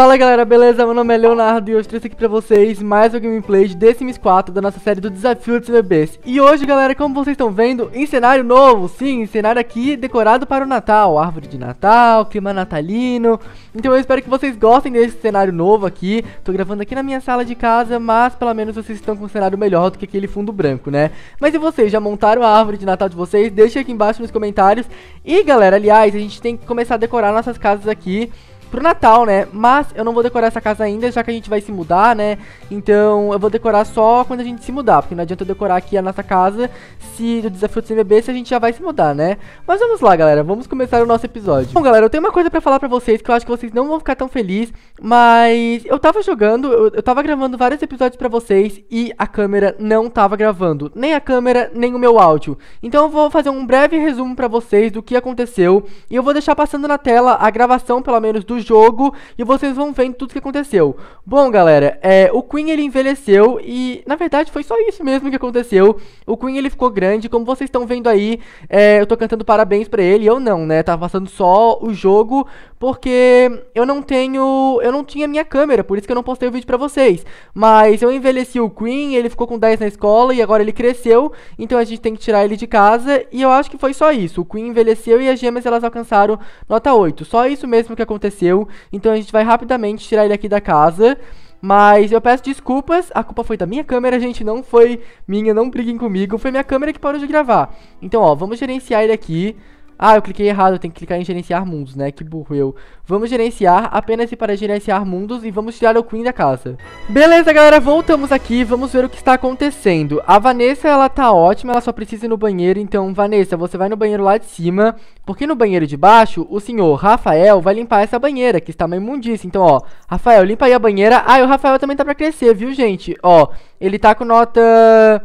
Fala galera, beleza? Meu nome é Leonardo e hoje trouxe aqui pra vocês mais um gameplay de The Sims 4 da nossa série do Desafio dos Bebês. E hoje galera, como vocês estão vendo, em cenário novo, sim, cenário aqui decorado para o Natal, árvore de Natal, clima natalino. Então eu espero que vocês gostem desse cenário novo aqui, tô gravando aqui na minha sala de casa, mas pelo menos vocês estão com um cenário melhor do que aquele fundo branco, né? Mas e vocês, já montaram a árvore de Natal de vocês? Deixa aqui embaixo nos comentários. E galera, aliás, a gente tem que começar a decorar nossas casas aqui pro Natal, né? Mas eu não vou decorar essa casa ainda, já que a gente vai se mudar, né? Então eu vou decorar só quando a gente se mudar, porque não adianta eu decorar aqui a nossa casa se do desafio do CBB se a gente já vai se mudar, né? Mas vamos lá, galera, vamos começar o nosso episódio. Bom, galera, eu tenho uma coisa para falar para vocês que eu acho que vocês não vão ficar tão felizes, mas eu tava jogando, eu, eu tava gravando vários episódios para vocês e a câmera não tava gravando, nem a câmera, nem o meu áudio. Então eu vou fazer um breve resumo para vocês do que aconteceu e eu vou deixar passando na tela a gravação pelo menos do jogo e vocês vão vendo tudo que aconteceu. Bom, galera, é, o Queen ele envelheceu e na verdade foi só isso mesmo que aconteceu. O Queen ele ficou grande, como vocês estão vendo aí, é, eu tô cantando parabéns pra ele, eu não, né? Tava tá passando só o jogo porque eu não tenho, eu não tinha minha câmera, por isso que eu não postei o vídeo pra vocês. Mas eu envelheci o Queen, ele ficou com 10 na escola e agora ele cresceu, então a gente tem que tirar ele de casa e eu acho que foi só isso. O Queen envelheceu e as gêmeas elas alcançaram nota 8. Só isso mesmo que aconteceu aconteceu. Então a gente vai rapidamente tirar ele aqui da casa. Mas eu peço desculpas, a culpa foi da minha câmera, gente, não foi minha, não briguem comigo, foi minha câmera que parou de gravar. Então, ó, vamos gerenciar ele aqui. Ah, eu cliquei errado, eu tenho que clicar em gerenciar mundos, né? Que burro eu. Vamos gerenciar, apenas para gerenciar mundos e vamos tirar o Queen da casa. Beleza, galera, voltamos aqui, vamos ver o que está acontecendo. A Vanessa, ela tá ótima, ela só precisa ir no banheiro, então, Vanessa, você vai no banheiro lá de cima, porque no banheiro de baixo, o senhor Rafael vai limpar essa banheira, que está meio imundícia. Então, ó, Rafael, limpa aí a banheira. Ah, e o Rafael também tá pra crescer, viu, gente? Ó, ele tá com nota...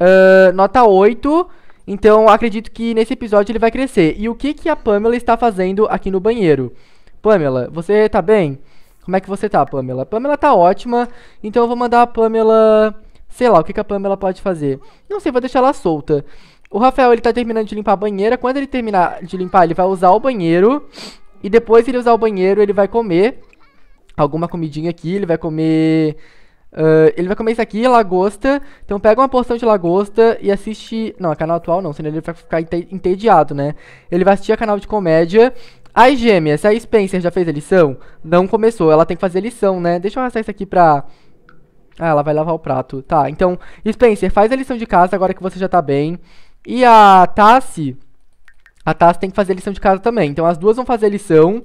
Uh, nota 8... Então, acredito que nesse episódio ele vai crescer. E o que, que a Pamela está fazendo aqui no banheiro? Pamela, você tá bem? Como é que você tá, Pamela? Pamela tá ótima, então eu vou mandar a Pamela... Sei lá, o que, que a Pamela pode fazer? Não sei, vou deixar ela solta. O Rafael, ele tá terminando de limpar a banheira. Quando ele terminar de limpar, ele vai usar o banheiro. E depois ele usar o banheiro, ele vai comer alguma comidinha aqui. Ele vai comer Uh, ele vai comer isso aqui, lagosta. Então pega uma porção de lagosta e assiste. Não, é canal atual não, senão ele vai ficar entediado, né? Ele vai assistir a canal de comédia. As gêmeas, a Spencer já fez a lição? Não começou, ela tem que fazer lição, né? Deixa eu arrastar isso aqui pra. Ah, ela vai lavar o prato. Tá, então, Spencer, faz a lição de casa agora que você já tá bem. E a Tassi. A Tassi tem que fazer a lição de casa também. Então as duas vão fazer a lição.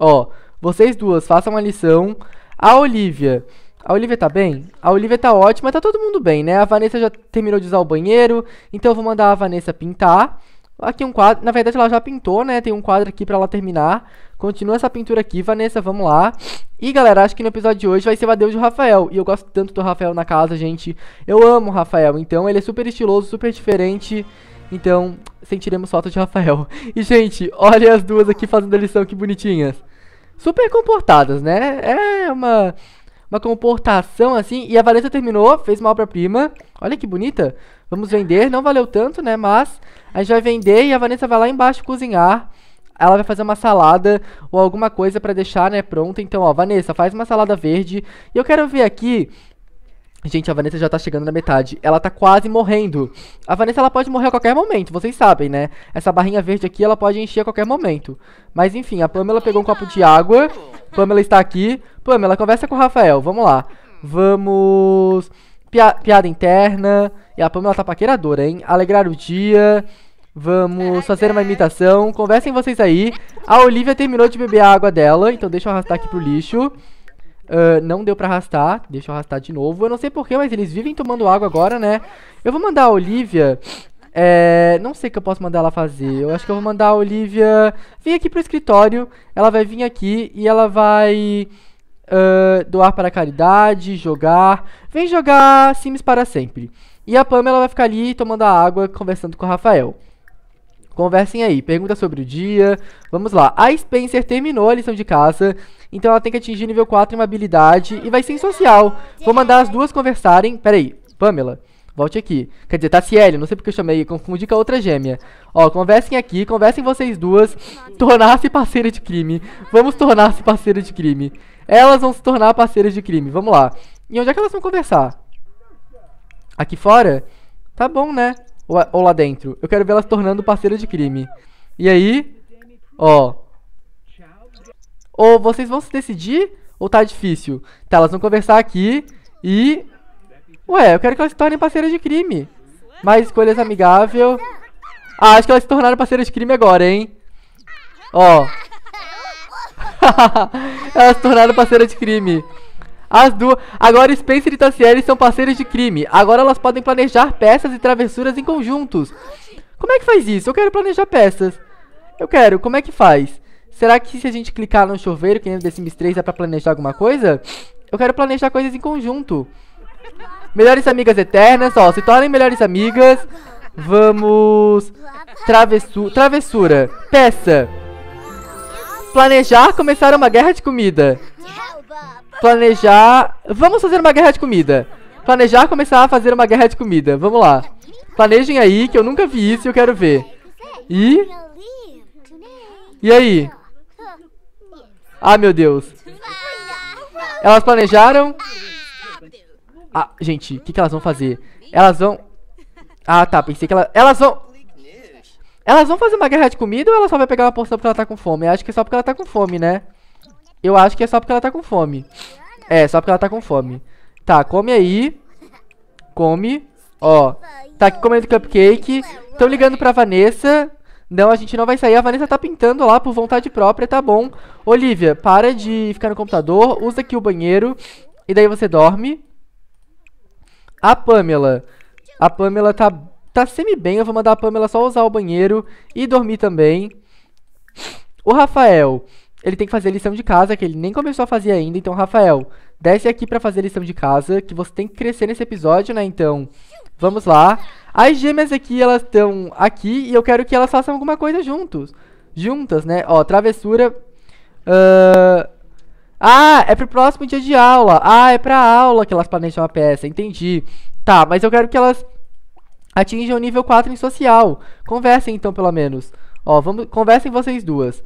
Ó, vocês duas façam a lição. A Olivia. A Olivia tá bem? A Olivia tá ótima, tá todo mundo bem, né? A Vanessa já terminou de usar o banheiro, então eu vou mandar a Vanessa pintar. Aqui um quadro, na verdade ela já pintou, né? Tem um quadro aqui pra ela terminar. Continua essa pintura aqui, Vanessa, vamos lá. E galera, acho que no episódio de hoje vai ser o adeus do Rafael. E eu gosto tanto do Rafael na casa, gente. Eu amo o Rafael, então ele é super estiloso, super diferente. Então, sentiremos falta de Rafael. E gente, olha as duas aqui fazendo a lição, que bonitinhas. Super comportadas, né? É uma uma comportação assim. E a Vanessa terminou, fez uma obra-prima. Olha que bonita. Vamos vender, não valeu tanto, né? Mas a gente vai vender e a Vanessa vai lá embaixo cozinhar. Ela vai fazer uma salada ou alguma coisa para deixar, né, pronta. Então, ó, Vanessa, faz uma salada verde. E eu quero ver aqui Gente, a Vanessa já tá chegando na metade. Ela tá quase morrendo. A Vanessa, ela pode morrer a qualquer momento, vocês sabem, né? Essa barrinha verde aqui, ela pode encher a qualquer momento. Mas enfim, a Pamela pegou um copo de água. Pamela está aqui. Pamela, conversa com o Rafael, vamos lá. Vamos... Pia piada interna. E a Pamela tá paqueradora, hein? Alegrar o dia. Vamos fazer uma imitação. Conversem vocês aí. A Olivia terminou de beber a água dela, então deixa eu arrastar aqui pro lixo. Uh, não deu pra arrastar. Deixa eu arrastar de novo. Eu não sei porquê, mas eles vivem tomando água agora, né? Eu vou mandar a Olivia... É, não sei o que eu posso mandar ela fazer. Eu acho que eu vou mandar a Olivia vir aqui pro escritório. Ela vai vir aqui e ela vai uh, doar para a caridade, jogar. Vem jogar Sims para sempre. E a Pamela vai ficar ali tomando a água, conversando com o Rafael. Conversem aí, pergunta sobre o dia. Vamos lá. A Spencer terminou a lição de caça, então ela tem que atingir nível 4 em uma habilidade e vai ser social. Vou mandar as duas conversarem. Pera aí, Pamela, volte aqui. Quer dizer, Tassiele, não sei porque eu chamei, confundi com a outra gêmea. Ó, conversem aqui, conversem vocês duas. Tornar-se parceira de crime. Vamos tornar-se parceira de crime. Elas vão se tornar parceiras de crime. Vamos lá. E onde é que elas vão conversar? Aqui fora? Tá bom, né? ou lá dentro. Eu quero ver ela se tornando parceira de crime. E aí, ó. Ou vocês vão se decidir, ou tá difícil. Tá, elas vão conversar aqui e... Ué, eu quero que elas se tornem parceiras de crime. Mais escolhas amigável. Ah, acho que elas se tornaram parceiras de crime agora, hein? Ó. elas se tornaram parceiras de crime. As duas. Agora Spencer e Tassielli são parceiras de crime. Agora elas podem planejar peças e travessuras em conjuntos. Como é que faz isso? Eu quero planejar peças. Eu quero. Como é que faz? Será que se a gente clicar no chuveiro, que nem The Sims 3, dá pra planejar alguma coisa? Eu quero planejar coisas em conjunto. Melhores amigas eternas, ó. Se tornem melhores amigas. Vamos... Travessu travessura. Peça. Planejar começar uma guerra de comida. Planejar. Vamos fazer uma guerra de comida. Planejar começar a fazer uma guerra de comida. Vamos lá. Planejem aí, que eu nunca vi isso e eu quero ver. E. E aí? Ah, meu Deus. Elas planejaram. Ah, gente, o que, que elas vão fazer? Elas vão. Ah, tá. Pensei que elas. Elas vão. Elas vão fazer uma guerra de comida ou ela só vai pegar uma porção porque ela tá com fome? Eu acho que é só porque ela tá com fome, né? Eu acho que é só porque ela tá com fome. É, só porque ela tá com fome. Tá, come aí. Come. Ó, tá aqui comendo cupcake. Estão ligando pra Vanessa. Não, a gente não vai sair. A Vanessa tá pintando lá por vontade própria, tá bom. Olivia, para de ficar no computador. Usa aqui o banheiro. E daí você dorme. A Pamela. A Pamela tá, tá semi-bem. Eu vou mandar a Pamela só usar o banheiro e dormir também. O Rafael ele tem que fazer lição de casa, que ele nem começou a fazer ainda. Então, Rafael, desce aqui para fazer lição de casa, que você tem que crescer nesse episódio, né? Então, vamos lá. As gêmeas aqui, elas estão aqui e eu quero que elas façam alguma coisa juntos. Juntas, né? Ó, travessura. Uh... Ah, é pro próximo dia de aula. Ah, é pra aula que elas planejam a peça, entendi. Tá, mas eu quero que elas atinjam o nível 4 em social. Conversem então, pelo menos. Ó, vamos, conversem vocês duas.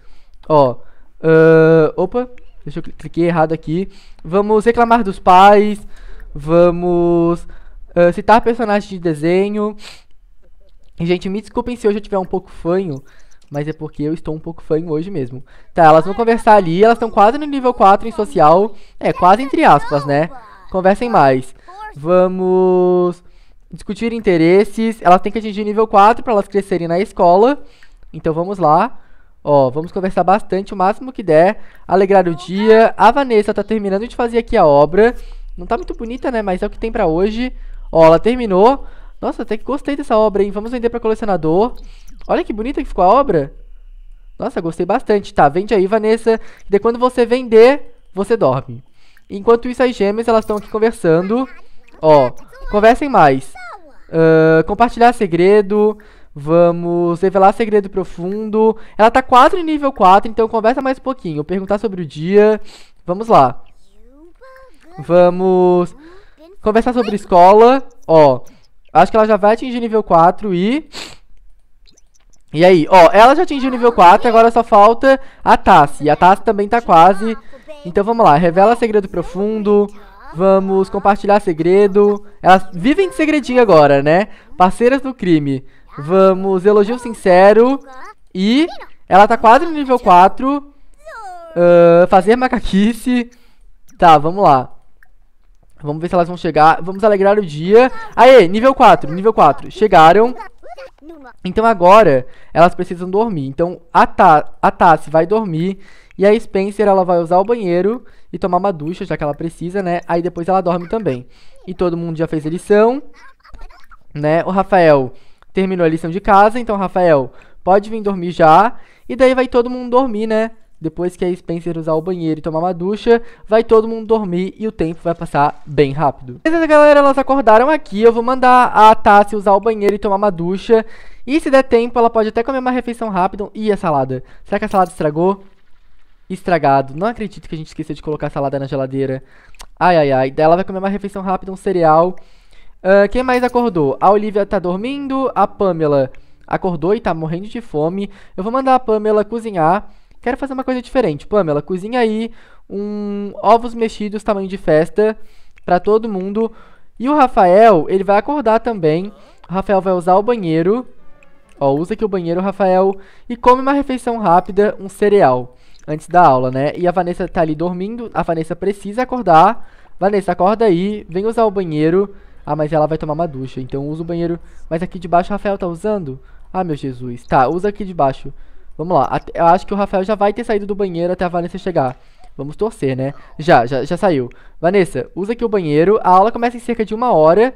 Ó, Uh, opa, deixa eu cl cliquei errado aqui. Vamos reclamar dos pais. Vamos uh, citar personagens de desenho. Gente, me desculpem se hoje eu tiver um pouco fanho. Mas é porque eu estou um pouco fanho hoje mesmo. Tá, elas vão conversar ali. Elas estão quase no nível 4 em social. É, quase entre aspas, né? Conversem mais. Vamos discutir interesses. Elas têm que atingir nível 4 para elas crescerem na escola. Então vamos lá. Ó, vamos conversar bastante, o máximo que der, alegrar o dia. A Vanessa tá terminando de fazer aqui a obra. Não tá muito bonita, né, mas é o que tem pra hoje. Ó, ela terminou. Nossa, até que gostei dessa obra, hein. Vamos vender pra colecionador. Olha que bonita que ficou a obra. Nossa, gostei bastante. Tá, vende aí, Vanessa. De quando você vender, você dorme. Enquanto isso, as gêmeas, elas estão aqui conversando. Ó, conversem mais. Uh, compartilhar segredo. Vamos revelar segredo profundo. Ela tá quase em nível 4, então conversa mais um pouquinho. Perguntar sobre o dia. Vamos lá. Vamos conversar sobre escola. Ó, acho que ela já vai atingir nível 4 e... E aí, ó, ela já atingiu nível 4, agora só falta a Tassi. E a Tassi também tá quase. Então vamos lá, revela segredo profundo. Vamos compartilhar segredo. Elas vivem de segredinho agora, né? Parceiras do crime. Vamos, elogio sincero. E ela tá quase no nível 4. Uh, ah, fazer macaquice. Tá, vamos lá. Vamos ver se elas vão chegar. Vamos alegrar o dia. Aê, nível 4, nível 4. Chegaram. Então agora, elas precisam dormir. Então a, Ta a Tassi vai dormir. E a Spencer, ela vai usar o banheiro e tomar uma ducha, já que ela precisa, né? Aí depois ela dorme também. E todo mundo já fez a lição. Né? O Rafael terminou a lição de casa, então Rafael, pode vir dormir já. E daí vai todo mundo dormir, né? Depois que a Spencer usar o banheiro e tomar uma ducha, vai todo mundo dormir e o tempo vai passar bem rápido. Beleza, galera, elas acordaram aqui. Eu vou mandar a Tassi usar o banheiro e tomar uma ducha. E se der tempo, ela pode até comer uma refeição rápida. Ih, a salada. Será que a salada estragou? Estragado. Não acredito que a gente esqueceu de colocar a salada na geladeira. Ai, ai, ai. Daí ela vai comer uma refeição rápida, um cereal. Uh, quem mais acordou? A Olivia tá dormindo, a Pamela acordou e tá morrendo de fome. Eu vou mandar a Pamela cozinhar. Quero fazer uma coisa diferente. Pamela, cozinha aí um ovos mexidos tamanho de festa para todo mundo. E o Rafael, ele vai acordar também. O Rafael vai usar o banheiro. Ó, usa aqui o banheiro, Rafael. E come uma refeição rápida, um cereal. Antes da aula, né? E a Vanessa tá ali dormindo. A Vanessa precisa acordar. Vanessa, acorda aí. Vem usar o banheiro. Ah, mas ela vai tomar uma ducha, então usa o banheiro. Mas aqui de baixo o Rafael tá usando? Ah, meu Jesus. Tá, usa aqui de baixo. Vamos lá. Eu acho que o Rafael já vai ter saído do banheiro até a Vanessa chegar. Vamos torcer, né? Já, já, já saiu. Vanessa, usa aqui o banheiro. A aula começa em cerca de uma hora.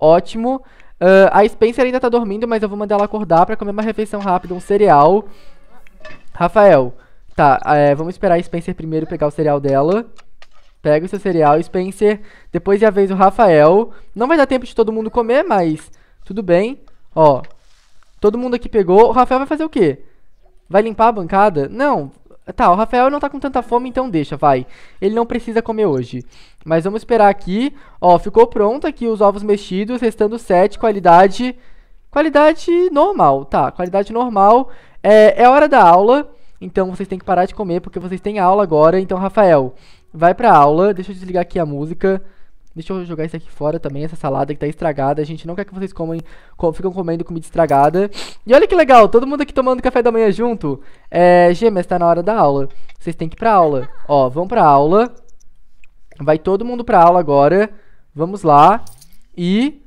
Ótimo. Uh, a Spencer ainda tá dormindo, mas eu vou mandar ela acordar pra comer uma refeição rápida, um cereal. Rafael, tá, é, vamos esperar a Spencer primeiro pegar o cereal dela. Pega o seu cereal, Spencer. Depois é a vez do Rafael. Não vai dar tempo de todo mundo comer, mas tudo bem. Ó, todo mundo aqui pegou. O Rafael vai fazer o quê? Vai limpar a bancada? Não. Tá, o Rafael não tá com tanta fome, então deixa, vai. Ele não precisa comer hoje. Mas vamos esperar aqui. Ó, ficou pronto aqui os ovos mexidos, restando 7, qualidade... Qualidade normal, tá, qualidade normal. É, é hora da aula, então vocês têm que parar de comer, porque vocês têm aula agora. Então, Rafael, vai pra aula. Deixa eu desligar aqui a música. Deixa eu jogar isso aqui fora também, essa salada que tá estragada. A gente não quer que vocês comem, com, ficam comendo comida estragada. E olha que legal, todo mundo aqui tomando café da manhã junto. É, gêmeas, tá na hora da aula. Vocês têm que ir pra aula. Ó, vão pra aula. Vai todo mundo pra aula agora. Vamos lá. E,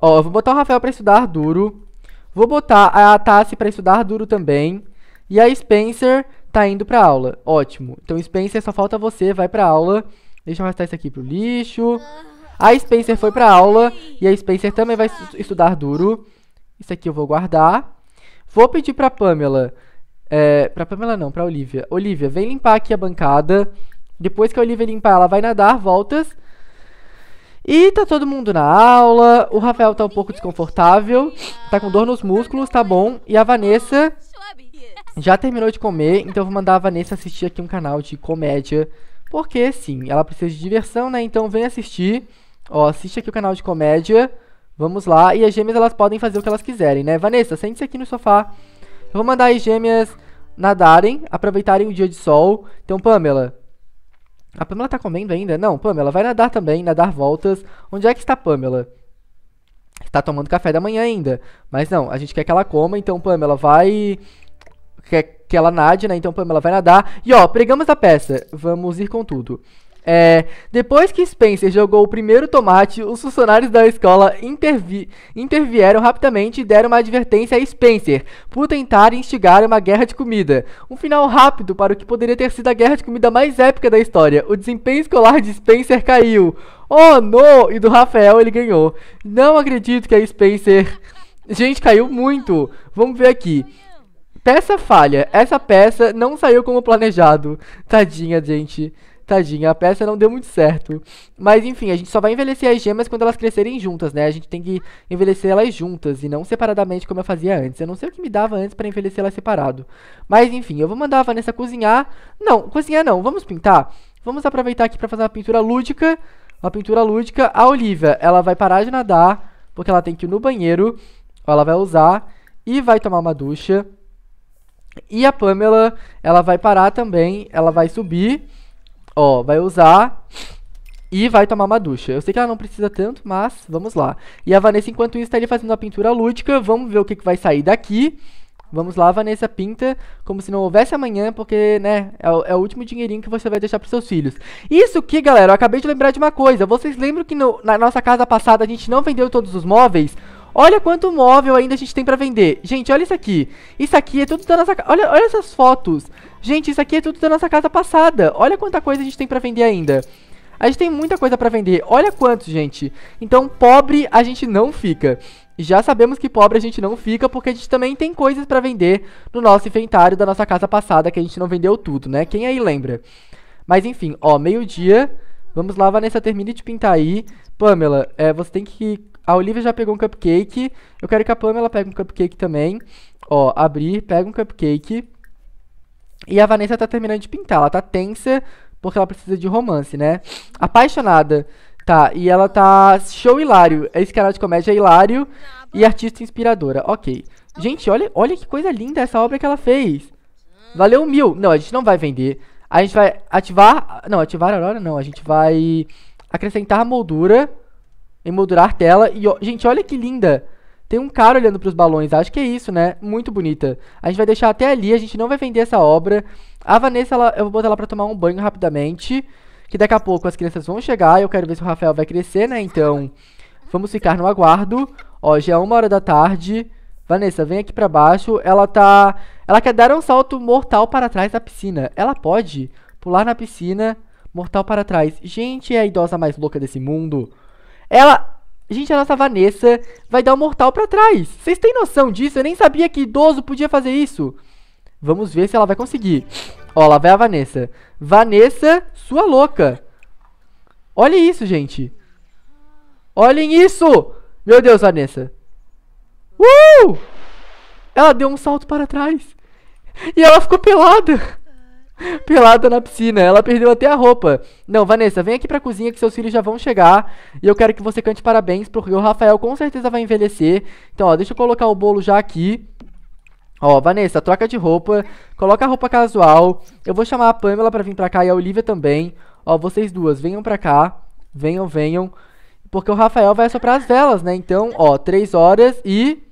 ó, eu vou botar o Rafael pra estudar duro. Vou botar a Tassi pra estudar duro também. E a Spencer tá indo pra aula. Ótimo. Então, Spencer, só falta você, vai pra aula. Deixa eu arrastar isso aqui pro lixo. A ah. Spencer foi pra aula e a Spencer também vai estudar duro. Isso aqui eu vou guardar. Vou pedir pra Pamela... É, pra Pamela não, pra Olivia. Olivia, vem limpar aqui a bancada. Depois que a Olivia limpar, ela vai nadar, voltas. E tá todo mundo na aula. O Rafael tá um pouco desconfortável. Tá com dor nos músculos, tá bom. E a Vanessa já terminou de comer, então eu vou mandar a Vanessa assistir aqui um canal de comédia. Porque sim, ela precisa de diversão, né? Então vem assistir. Ó, assiste aqui o canal de comédia. Vamos lá. E as gêmeas elas podem fazer o que elas quiserem, né? Vanessa, sente-se aqui no sofá. Eu vou mandar as gêmeas nadarem, aproveitarem o dia de sol. Então, Pamela. A Pamela tá comendo ainda? Não, Pamela, vai nadar também, nadar voltas. Onde é que está Pamela? Está tomando café da manhã ainda. Mas não, a gente quer que ela coma, então, Pamela, vai que, que ela nade, né? Então Pamela vai nadar. E ó, pregamos a peça. Vamos ir com tudo. É, depois que Spencer jogou o primeiro tomate, os funcionários da escola intervi intervieram rapidamente e deram uma advertência a Spencer por tentar instigar uma guerra de comida. Um final rápido para o que poderia ter sido a guerra de comida mais épica da história. O desempenho escolar de Spencer caiu. Oh, no! E do Rafael ele ganhou. Não acredito que a Spencer. Gente, caiu muito. Vamos ver aqui. Peça falha. Essa peça não saiu como planejado. Tadinha, gente. Tadinha, a peça não deu muito certo. Mas enfim, a gente só vai envelhecer as gemas quando elas crescerem juntas, né? A gente tem que envelhecer elas juntas e não separadamente como eu fazia antes. Eu não sei o que me dava antes para envelhecer elas separado. Mas enfim, eu vou mandar a Vanessa cozinhar. Não, cozinhar não, vamos pintar. Vamos aproveitar aqui para fazer uma pintura lúdica. Uma pintura lúdica. A Olivia, ela vai parar de nadar, porque ela tem que ir no banheiro. Ela vai usar e vai tomar uma ducha. E a Pamela, ela vai parar também, ela vai subir, ó, vai usar e vai tomar uma ducha. Eu sei que ela não precisa tanto, mas vamos lá. E a Vanessa, enquanto isso, está ali fazendo a pintura lúdica, vamos ver o que, que vai sair daqui. Vamos lá, Vanessa pinta como se não houvesse amanhã, porque, né, é o, é o, último dinheirinho que você vai deixar pros seus filhos. Isso que, galera, eu acabei de lembrar de uma coisa. Vocês lembram que no, na nossa casa passada a gente não vendeu todos os móveis? Olha quanto móvel ainda a gente tem pra vender. Gente, olha isso aqui. Isso aqui é tudo da nossa casa. Olha, olha essas fotos. Gente, isso aqui é tudo da nossa casa passada. Olha quanta coisa a gente tem pra vender ainda. A gente tem muita coisa pra vender. Olha quanto, gente. Então, pobre a gente não fica. Já sabemos que pobre a gente não fica, porque a gente também tem coisas pra vender no nosso inventário da nossa casa passada, que a gente não vendeu tudo, né? Quem aí lembra? Mas enfim, ó, meio-dia. Vamos lá, Vanessa, termine de pintar aí. Pamela, é, você tem que a Olivia já pegou um cupcake. Eu quero que a Pamela pegue um cupcake também. Ó, abrir, pega um cupcake. E a Vanessa tá terminando de pintar. Ela tá tensa porque ela precisa de romance, né? Apaixonada. Tá, e ela tá show hilário. Esse é canal de comédia é hilário e artista inspiradora. Ok. Gente, olha, olha que coisa linda essa obra que ela fez. Valeu mil. Não, a gente não vai vender. A gente vai ativar... Não, ativar a Aurora não. A gente vai acrescentar a moldura. Emoldurar tela. E, ó, gente, olha que linda. Tem um cara olhando para os balões. Acho que é isso, né? Muito bonita. A gente vai deixar até ali. A gente não vai vender essa obra. A Vanessa, ela, eu vou botar ela para tomar um banho rapidamente. Que daqui a pouco as crianças vão chegar. Eu quero ver se o Rafael vai crescer, né? Então, vamos ficar no aguardo. Ó, já é uma hora da tarde. Vanessa, vem aqui pra baixo. Ela tá. Ela quer dar um salto mortal para trás da piscina. Ela pode pular na piscina, mortal para trás. Gente, é a idosa mais louca desse mundo. Ela. Gente, a nossa Vanessa vai dar um mortal pra trás. Vocês têm noção disso? Eu nem sabia que idoso podia fazer isso. Vamos ver se ela vai conseguir. Ó, lá vai a Vanessa. Vanessa, sua louca. Olhem isso, gente. Olhem isso! Meu Deus, Vanessa. Uh! Ela deu um salto para trás. E ela ficou pelada. pelada na piscina. Ela perdeu até a roupa. Não, Vanessa, vem aqui pra cozinha que seus filhos já vão chegar. E eu quero que você cante parabéns, porque o Rafael com certeza vai envelhecer. Então, ó, deixa eu colocar o bolo já aqui. Ó, Vanessa, troca de roupa. Coloca a roupa casual. Eu vou chamar a Pamela pra vir pra cá e a Olivia também. Ó, vocês duas, venham pra cá. Venham, venham. Porque o Rafael vai soprar as velas, né? Então, ó, 3 horas e...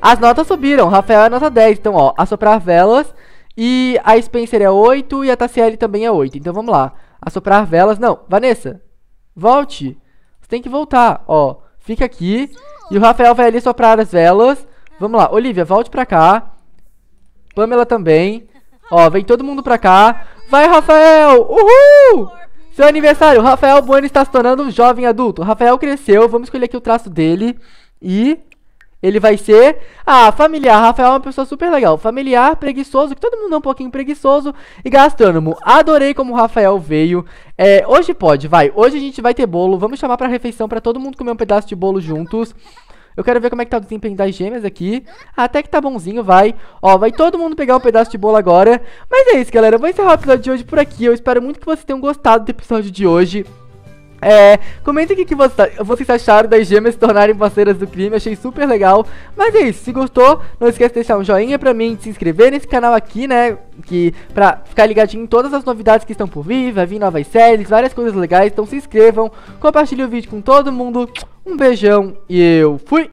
As notas subiram. Rafael é nota 10. Então, ó, assoprar velas... E a Spencer é 8 e a Tassiele também é 8. Então vamos lá. Assoprar velas. Não, Vanessa, volte. Você tem que voltar. Ó, fica aqui. E o Rafael vai ali soprar as velas. Vamos lá. Olivia, volte pra cá. Pamela também. Ó, vem todo mundo pra cá. Vai, Rafael! Uhul! Seu aniversário. Rafael Bueno está se tornando um jovem adulto. O Rafael cresceu. Vamos escolher aqui o traço dele. E ele vai ser. Ah, familiar. Rafael é uma pessoa super legal. Familiar, preguiçoso, que todo mundo é um pouquinho preguiçoso. E gastrônomo. Adorei como o Rafael veio. É, hoje pode, vai. Hoje a gente vai ter bolo. Vamos chamar pra refeição pra todo mundo comer um pedaço de bolo juntos. Eu quero ver como é que tá o desempenho das gêmeas aqui. Até que tá bonzinho, vai. Ó, vai todo mundo pegar um pedaço de bolo agora. Mas é isso, galera. Eu vou encerrar o episódio de hoje por aqui. Eu espero muito que vocês tenham gostado do episódio de hoje. É, comenta aqui que tá, vocês acharam das gêmeas se tornarem parceiras do crime, achei super legal. Mas é isso, se gostou, não esquece de deixar um joinha pra mim, de se inscrever nesse canal aqui, né? Que, pra ficar ligadinho em todas as novidades que estão por vir, vai vir novas séries, várias coisas legais. Então se inscrevam, compartilhe o vídeo com todo mundo. Um beijão e eu fui!